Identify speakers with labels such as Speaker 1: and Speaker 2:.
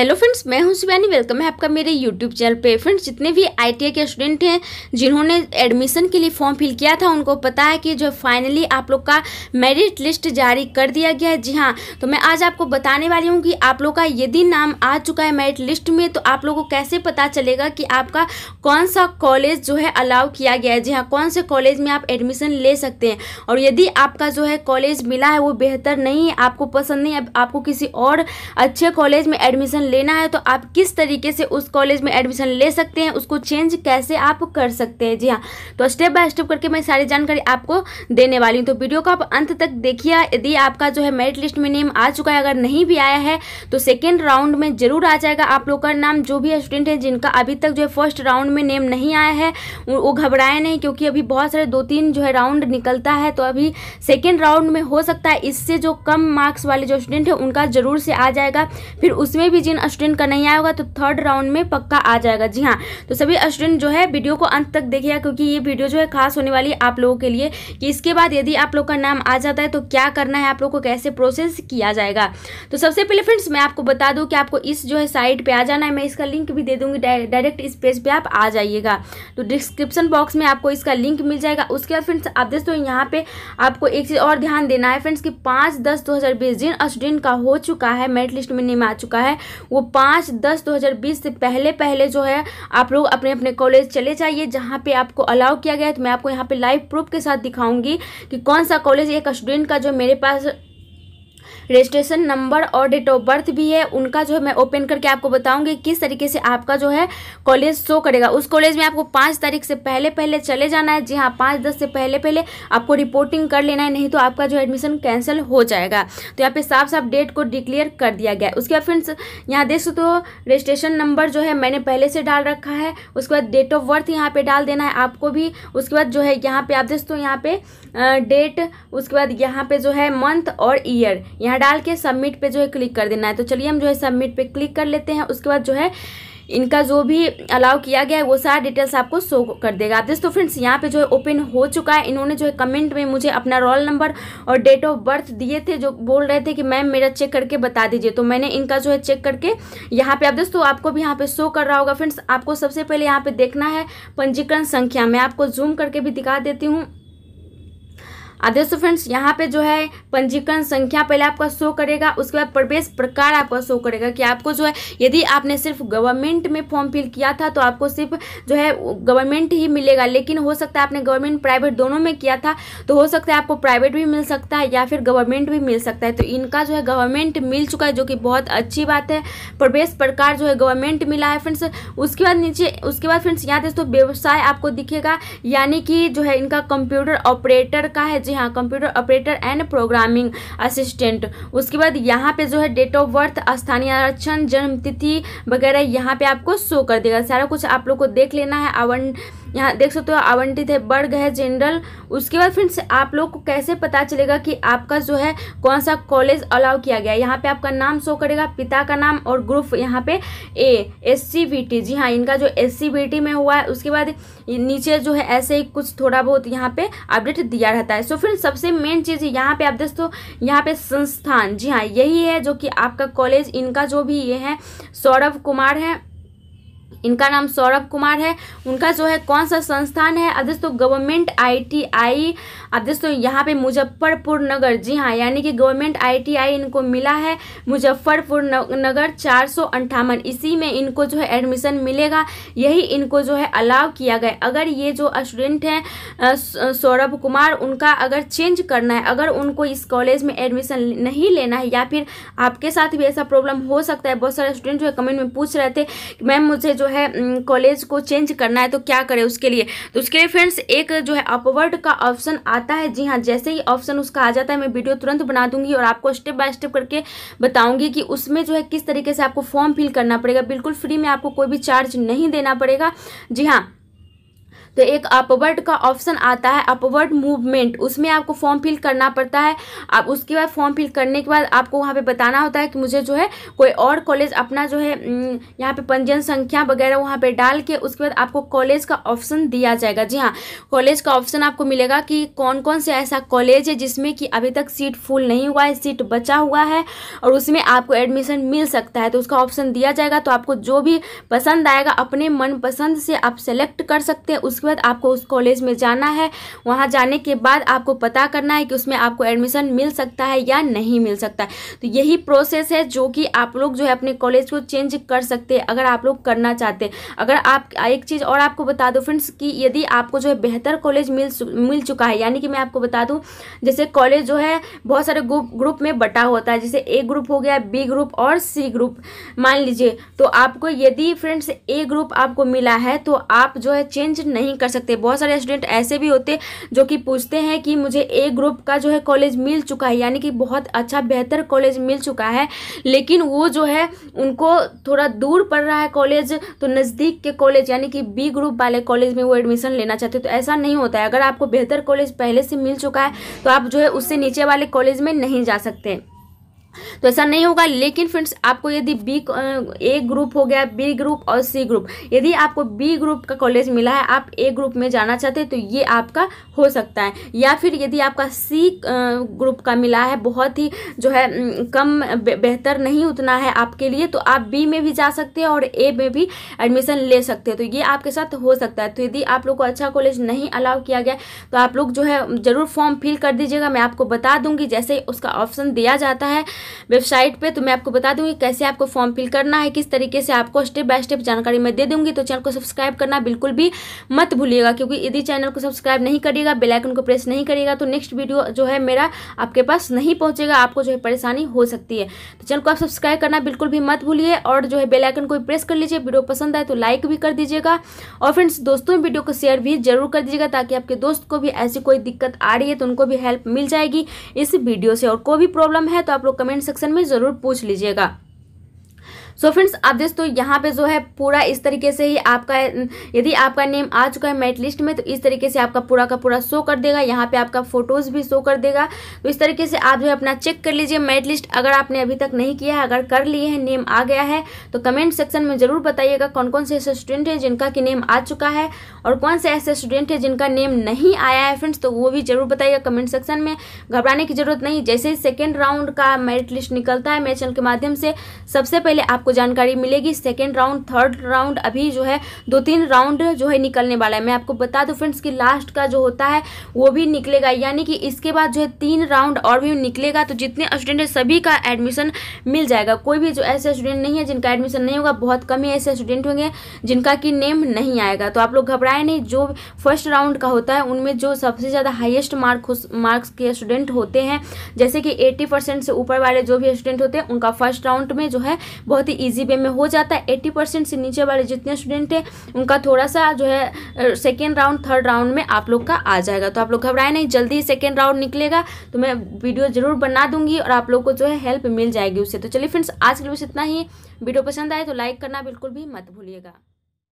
Speaker 1: hello friends मैं हूं Shivani welcome है आपका मेरे यूट्यूब चैनल पे फ्रेंड्स जितने भी आईटीआई के स्टूडेंट हैं जिन्होंने एडमिशन के लिए फॉर्म फिल किया था उनको पता है कि जो फाइनली आप लोग का मेरिट लिस्ट जारी कर दिया गया है जी हाँ तो मैं आज आपको बताने वाली हूँ कि आप लोग का यदि नाम आ चुका है मेरिट लिस्ट में तो आप लोग को कैसे पता चलेगा कि आपका कौन सा कॉलेज जो है अलाउ किया गया है जी हाँ कौन से कॉलेज में आप एडमिशन ले सकते हैं और यदि आपका जो है कॉलेज मिला है वो बेहतर नहीं है आपको पसंद नहीं है आपको किसी और अच्छे कॉलेज में एडमिशन लेना है तो आप किस तरीके से उस कॉलेज में एडमिशन ले सकते हैं उसको चेंज कैसे आप कर सकते हैं जी हाँ तो स्टेप बाय स्टेप करके मैं सारी जानकारी आपको देने वाली हूँ तो वीडियो को आप अंत तक देखिए यदि आपका जो है मेरिट लिस्ट में नेम आ चुका है अगर नहीं भी आया है तो सेकेंड राउंड में जरूर आ जाएगा आप लोग का नाम जो भी स्टूडेंट है जिनका अभी तक जो है फर्स्ट राउंड में नेम नहीं आया है वो घबराए नहीं क्योंकि अभी बहुत सारे दो तीन जो है राउंड निकलता है तो अभी सेकेंड राउंड में हो सकता है इससे जो कम मार्क्स वाले जो स्टूडेंट है उनका जरूर से आ जाएगा फिर उसमें भी जिन स्टूडेंट का नहीं आएगा तो थर्ड राउंड में पक्का आ जाएगा जी हाँ तो सभी स्टूडेंट जो है वीडियो को अंत तक देखेगा क्योंकि ये वीडियो जो है खास होने वाली है आप लोगों के लिए कि इसके बाद यदि आप लोग का नाम आ जाता है तो क्या करना है आप लोग को कैसे प्रोसेस किया जाएगा तो सबसे पहले फ्रेंड्स मैं आपको बता दूँ कि आपको इस जो है साइट पर आ जाना है मैं इसका लिंक भी दे दूँगी डायरेक्ट इस पेज पर आप आ जाइएगा तो डिस्क्रिप्शन बॉक्स में आपको इसका लिंक मिल जाएगा उसके बाद फ्रेंड्स आप दोस्तों यहाँ पे आपको एक चीज़ और ध्यान देना है फ्रेंड्स कि पाँच दस दो हज़ार बीस जिन स्टूडेंट का हो चुका है मेरिट लिस्ट में नेम आ चुका है वो पाँच दस दो हज़ार बीस से पहले पहले जो है आप लोग अपने अपने कॉलेज चले जाइए जहाँ पे आपको अलाउ किया गया है तो मैं आपको यहाँ पे लाइव प्रूफ के साथ दिखाऊंगी कि कौन सा कॉलेज एक स्टूडेंट का जो मेरे पास रजिस्ट्रेशन नंबर और डेट ऑफ बर्थ भी है उनका जो है मैं ओपन करके आपको बताऊंगी किस तरीके से आपका जो है कॉलेज शो करेगा उस कॉलेज में आपको पाँच तारीख से पहले पहले चले जाना है जी हाँ पाँच दस से पहले पहले आपको रिपोर्टिंग कर लेना है नहीं तो आपका जो एडमिशन कैंसिल हो जाएगा तो यहाँ पे साफ साफ डेट को डिक्लेयर कर दिया गया उसके बाद फ्रेंड्स यहाँ देख सकते हो रजिस्ट्रेशन नंबर जो है मैंने पहले से डाल रखा है उसके बाद डेट ऑफ बर्थ यहाँ पे डाल देना है आपको भी उसके बाद जो है यहाँ पे आप देख सकते हो यहाँ पे डेट उसके बाद यहाँ पे जो है मंथ और ईयर यहाँ डाल के सबमिट पे जो है क्लिक कर देना है तो चलिए हम जो है सबमिट पे क्लिक कर लेते हैं उसके बाद जो है इनका जो भी अलाउ किया गया है वो सारा डिटेल्स आपको शो कर देगा दोस्तों फ्रेंड्स यहाँ पे जो है ओपन हो चुका है इन्होंने जो है कमेंट में मुझे अपना रोल नंबर और डेट ऑफ बर्थ दिए थे जो बोल रहे थे कि मैम मेरा चेक करके बता दीजिए तो मैंने इनका जो है चेक करके यहाँ पे आप दोस्तों आपको भी यहाँ पे शो कर रहा होगा फ्रेंड्स आपको सबसे पहले यहाँ पे देखना है पंजीकरण संख्या मैं आपको जूम करके भी दिखा देती हूँ आदेश फ्रेंड्स यहाँ पे जो है पंजीकरण संख्या पहले आपका शो करेगा उसके बाद प्रवेश प्रकार आपका शो करेगा कि आपको जो है यदि आपने सिर्फ गवर्नमेंट में फॉर्म फिल किया था तो आपको सिर्फ जो है गवर्नमेंट ही मिलेगा लेकिन हो सकता है आपने गवर्नमेंट प्राइवेट दोनों में किया था तो हो सकता है आपको प्राइवेट भी मिल सकता है या फिर गवर्नमेंट भी मिल सकता है तो इनका जो है गवर्नमेंट मिल चुका है जो कि बहुत अच्छी बात है प्रवेश प्रकार जो है गवर्नमेंट मिला है फ्रेंड्स उसके बाद नीचे उसके बाद फ्रेंड्स यहाँ दोस्तों व्यवसाय आपको दिखेगा यानी कि जो है इनका कंप्यूटर ऑपरेटर का है जी हाँ computer operator and programming assistant उसके बाद यहाँ पे जो है डेट ऑफ बर्थ स्थानीय आरक्षण जन्म तिथि वगैरह यहाँ पे आपको शो कर देगा सारा कुछ आप लोग को देख लेना है आवंट यहाँ देख सकते हो आवंटित है बढ़ गए जनरल उसके बाद फ्रेंड्स आप लोग को कैसे पता चलेगा कि आपका जो है कौन सा कॉलेज अलाउ किया गया यहाँ पे आपका नाम शो करेगा पिता का नाम और ग्रुप यहाँ पे ए एस सी जी हाँ इनका जो एस सी में हुआ है उसके बाद नीचे जो है ऐसे ही कुछ थोड़ा बहुत यहाँ पे अपडेट दिया रहता है सो so, फिर सबसे मेन चीज़ यहाँ पे आप दोस्तों यहाँ पे संस्थान जी हाँ यही है जो कि आपका कॉलेज इनका जो भी ये है सौरभ कुमार है इनका नाम सौरभ कुमार है उनका जो है कौन सा संस्थान है अदर्स तो गवर्नमेंट आई टी आई अब दोस्तों यहाँ पे मुजफ्फरपुर नगर जी हाँ यानी कि गवर्नमेंट आईटीआई इनको मिला है मुजफ्फरपुर नगर चार इसी में इनको जो है एडमिशन मिलेगा यही इनको जो है अलाउ किया गया अगर ये जो स्टूडेंट हैं सौरभ कुमार उनका अगर चेंज करना है अगर उनको इस कॉलेज में एडमिशन नहीं लेना है या फिर आपके साथ भी ऐसा प्रॉब्लम हो सकता है बहुत सारे स्टूडेंट जो है कमेंट में पूछ रहे थे कि मैम मुझे जो है कॉलेज को चेंज करना है तो क्या करें उसके लिए तो उसके लिए फ्रेंड्स एक जो है अपवर्ड का ऑप्शन आ आता है जी हाँ जैसे ही ऑप्शन उसका आ जाता है मैं वीडियो तुरंत बना दूंगी और आपको स्टेप बाय स्टेप करके बताऊंगी कि उसमें जो है किस तरीके से आपको फॉर्म फिल करना पड़ेगा बिल्कुल फ्री में आपको कोई भी चार्ज नहीं देना पड़ेगा जी हाँ तो एक अपवर्ड का ऑप्शन आता है अपवर्ड मूवमेंट उसमें आपको फॉर्म फिल करना पड़ता है आप उसके बाद फॉर्म फिल करने के बाद आपको वहाँ पे बताना होता है कि मुझे जो है कोई और कॉलेज अपना जो है यहाँ पे पंजीयन संख्या वगैरह वहाँ पे डाल के उसके बाद आपको कॉलेज का ऑप्शन दिया जाएगा जी हाँ कॉलेज का ऑप्शन आपको मिलेगा कि कौन कौन से ऐसा कॉलेज है जिसमें कि अभी तक सीट फुल नहीं हुआ है सीट बचा हुआ है और उसमें आपको एडमिशन मिल सकता है तो उसका ऑप्शन दिया जाएगा तो आपको जो भी पसंद आएगा अपने मनपसंद से आप सेलेक्ट कर सकते हैं उस उसके बाद आपको उस कॉलेज में जाना है वहाँ जाने के बाद आपको पता करना है कि उसमें आपको एडमिशन मिल सकता है या नहीं मिल सकता है तो यही प्रोसेस है जो कि आप लोग जो है अपने कॉलेज को चेंज कर सकते हैं अगर आप लोग करना चाहते हैं अगर आप एक चीज़ और आपको बता दूँ फ्रेंड्स कि यदि आपको जो है बेहतर कॉलेज मिल मिल चुका है यानी कि मैं आपको बता दूँ जैसे कॉलेज जो है बहुत सारे ग्रुप में बटा होता है जैसे ए ग्रुप हो गया बी ग्रुप और सी ग्रुप मान लीजिए तो आपको यदि फ्रेंड्स ए ग्रुप आपको मिला है तो आप जो है चेंज नहीं नहीं कर सकते बहुत सारे स्टूडेंट ऐसे भी होते जो कि पूछते हैं कि मुझे ए ग्रुप का जो है कॉलेज मिल चुका है यानी कि बहुत अच्छा बेहतर कॉलेज मिल चुका है लेकिन वो जो है उनको थोड़ा दूर पड़ रहा है कॉलेज तो नज़दीक के कॉलेज यानी कि बी ग्रुप वाले कॉलेज में वो एडमिशन लेना चाहते तो ऐसा नहीं होता है अगर आपको बेहतर कॉलेज पहले से मिल चुका है तो आप जो है उससे नीचे वाले कॉलेज में नहीं जा सकते तो ऐसा नहीं होगा लेकिन फ्रेंड्स आपको यदि बी ए ग्रुप हो गया बी ग्रुप और सी ग्रुप यदि आपको बी ग्रुप का कॉलेज मिला है आप ए ग्रुप में जाना चाहते हैं तो ये आपका हो सकता है या फिर यदि आपका सी ग्रुप का मिला है बहुत ही जो है कम बेहतर नहीं उतना है आपके लिए तो आप बी में भी जा सकते हैं और ए में भी एडमिशन ले सकते हैं तो ये आपके साथ हो सकता है तो यदि आप लोग को अच्छा कॉलेज नहीं अलाउ किया गया तो आप लोग जो है ज़रूर फॉर्म फिल कर दीजिएगा मैं आपको बता दूंगी जैसे उसका ऑप्शन दिया जाता है वेबसाइट पे तो मैं आपको बता दूंगी कैसे आपको फॉर्म फिल करना है किस तरीके से आपको स्टेप बाय स्टेप जानकारी मैं दे दूंगी तो चैनल को सब्सक्राइब करना बिल्कुल भी मत भूलिएगा क्योंकि यदि चैनल को सब्सक्राइब नहीं करिएगा बेलाइकन को प्रेस नहीं करिएगा तो नेक्स्ट वीडियो जो है मेरा आपके पास नहीं पहुँचेगा आपको जो है परेशानी हो सकती है तो चैनल को आप सब्सक्राइब करना बिल्कुल भी मत भूलिए और जो है बेलाइकन को प्रेस कर लीजिए वीडियो पसंद आए तो लाइक भी कर दीजिएगा और फ्रेंड्स दोस्तों वीडियो को शेयर भी जरूर कर दीजिएगा ताकि आपके दोस्त को भी ऐसी कोई दिक्कत आ रही है तो उनको भी हेल्प मिल जाएगी इस वीडियो से और कोई भी प्रॉब्लम है तो आप लोग कमेंट कमेंट सेक्शन में ज़रूर पूछ लीजिएगा सो so फ्रेंड्स आप दोस्तों यहाँ पे जो है पूरा इस तरीके से ही आपका यदि आपका नेम आ चुका है मेट लिस्ट में तो इस तरीके से आपका पूरा का पूरा शो कर देगा यहाँ पे आपका फोटोज़ भी शो कर देगा तो इस तरीके से आप जो है अपना चेक कर लीजिए मेट लिस्ट अगर आपने अभी तक नहीं किया है अगर कर लिए हैं नेम आ गया है तो कमेंट सेक्शन में ज़रूर बताइएगा कौन कौन से ऐसे स्टूडेंट हैं जिनका कि नेम आ चुका है और कौन से ऐसे स्टूडेंट हैं जिनका नेम नहीं आया है फ्रेंड्स तो वो भी ज़रूर बताइएगा कमेंट सेक्शन में घबराने की जरूरत नहीं जैसे ही सेकेंड राउंड का मेरिट लिस्ट निकलता है मेरे चैनल के माध्यम से सबसे पहले आपको आपको जानकारी मिलेगी सेकेंड राउंड थर्ड राउंड अभी जो है दो तीन राउंड जो है निकलने वाला है मैं आपको बता दूँ फ्रेंड्स की लास्ट का जो होता है वो भी निकलेगा यानी कि इसके बाद जो है तीन राउंड और भी निकलेगा तो जितने स्टूडेंट है सभी का एडमिशन मिल जाएगा कोई भी जो ऐसे स्टूडेंट नहीं है जिनका एडमिशन नहीं होगा बहुत कम ही ऐसे स्टूडेंट होंगे जिनका कि नेम नहीं आएगा तो आप लोग घबराए नहीं जो फर्स्ट राउंड का होता है उनमें जो सबसे ज़्यादा हाईएस्ट मार्क मार्क्स के स्टूडेंट होते हैं जैसे कि 80 परसेंट से ऊपर वाले जो भी स्टूडेंट होते हैं उनका फर्स्ट राउंड में जो है बहुत ही ईजी वे में हो जाता है एट्टी परसेंट से नीचे वाले जितने स्टूडेंट हैं उनका थोड़ा सा जो है सेकेंड राउंड थर्ड राउंड में आप लोग का आ जाएगा तो आप लोग घबराए नहीं जल्दी ही सेकेंड राउंड निकलेगा तो मैं वीडियो ज़रूर बना दूंगी और आप लोग को जो है हेल्प मिल जाएगी उससे तो चलिए फ्रेंड्स आज के लिए बस इतना ही वीडियो पसंद आए तो लाइक करना बिल्कुल भी मत भूलिएगा